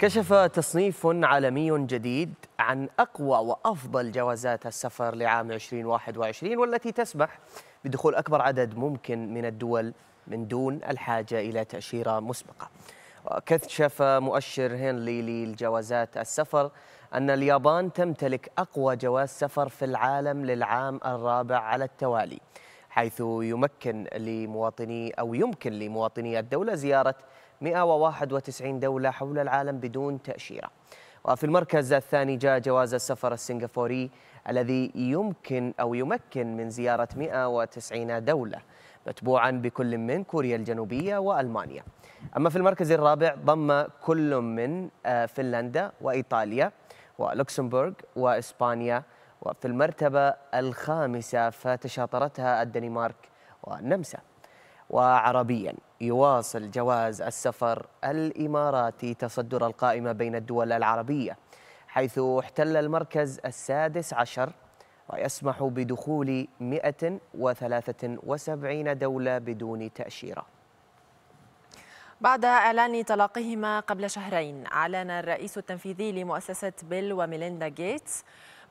كشف تصنيف عالمي جديد عن أقوى وأفضل جوازات السفر لعام 2021 والتي تسمح بدخول أكبر عدد ممكن من الدول من دون الحاجة إلى تأشيرة مسبقة كشف مؤشر هنلي للجوازات السفر أن اليابان تمتلك أقوى جواز سفر في العالم للعام الرابع على التوالي حيث يمكن لمواطني أو يمكن لمواطني الدولة زيارة 191 دولة حول العالم بدون تأشيرة وفي المركز الثاني جاء جواز السفر السنغافوري الذي يمكن أو يمكن من زيارة 190 دولة متبوعا بكل من كوريا الجنوبية وألمانيا أما في المركز الرابع ضم كل من آه، فنلندا وإيطاليا ولوكسمبورغ وإسبانيا وفي المرتبة الخامسة فتشاطرتها الدنمارك والنمسا وعربيا يواصل جواز السفر الإماراتي تصدر القائمة بين الدول العربية حيث احتل المركز السادس عشر ويسمح بدخول 173 دولة بدون تأشيرة بعد إعلان طلاقهما قبل شهرين أعلن الرئيس التنفيذي لمؤسسة بيل وميليندا جيتس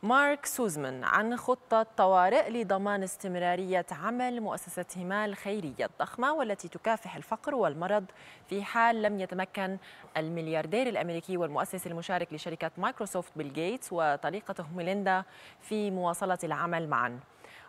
مارك سوزمان عن خطة طوارئ لضمان استمرارية عمل مؤسستهما الخيرية الضخمة والتي تكافح الفقر والمرض في حال لم يتمكن الملياردير الأمريكي والمؤسس المشارك لشركة مايكروسوفت بيل جيتس وطليقته ميليندا في مواصلة العمل معاً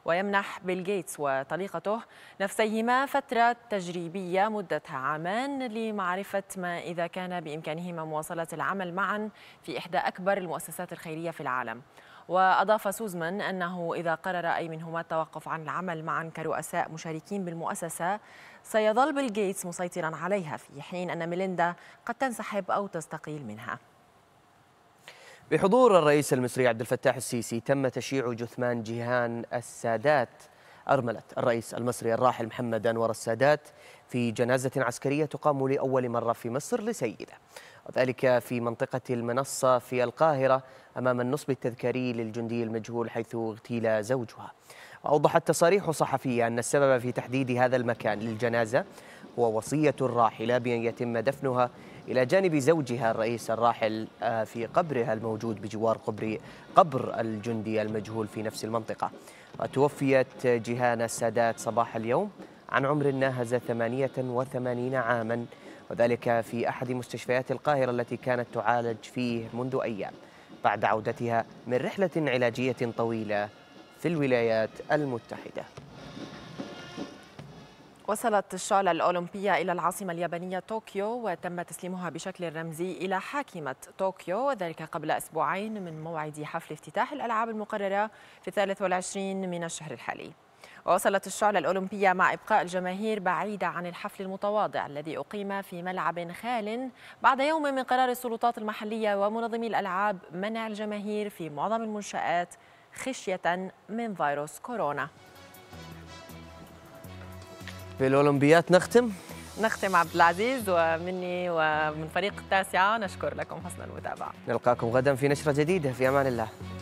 ويمنح بيل جيتس وطليقته نفسيهما فترة تجريبية مدتها عامان لمعرفة ما إذا كان بإمكانهما مواصلة العمل معا في إحدى أكبر المؤسسات الخيرية في العالم وأضاف سوزمان أنه إذا قرر أي منهما التوقف عن العمل معا كرؤساء مشاركين بالمؤسسة سيظل بيل جيتس مسيطرا عليها في حين أن ميليندا قد تنسحب أو تستقيل منها بحضور الرئيس المصري عبد الفتاح السيسي تم تشييع جثمان جيهان السادات أرملة الرئيس المصري الراحل محمد أنور السادات في جنازة عسكرية تقام لأول مرة في مصر لسيده وذلك في منطقة المنصة في القاهرة أمام النصب التذكاري للجندي المجهول حيث اغتيل زوجها أوضحت تصاريح صحفية أن السبب في تحديد هذا المكان للجنازة هو وصية الراحلة بأن يتم دفنها إلى جانب زوجها الرئيس الراحل آه، في قبرها الموجود بجوار قبر قبر الجندي المجهول في نفس المنطقة وتوفيت جهان السادات صباح اليوم عن عمر ناهز 88 عاما وذلك في أحد مستشفيات القاهرة التي كانت تعالج فيه منذ أيام بعد عودتها من رحلة علاجية طويلة في الولايات المتحدة وصلت الشعلة الأولمبية إلى العاصمة اليابانية طوكيو وتم تسليمها بشكل رمزي إلى حاكمة طوكيو وذلك قبل أسبوعين من موعد حفل افتتاح الألعاب المقررة في الثالث والعشرين من الشهر الحالي ووصلت الشعلة الأولمبية مع إبقاء الجماهير بعيدة عن الحفل المتواضع الذي أقيم في ملعب خال بعد يوم من قرار السلطات المحلية ومنظمي الألعاب منع الجماهير في معظم المنشآت خشية من فيروس كورونا بالأولمبيات نختم نختم عبد العزيز ومني ومن فريق التاسعة نشكر لكم حسن المتابعة نلقاكم غدا في نشرة جديدة في أمان الله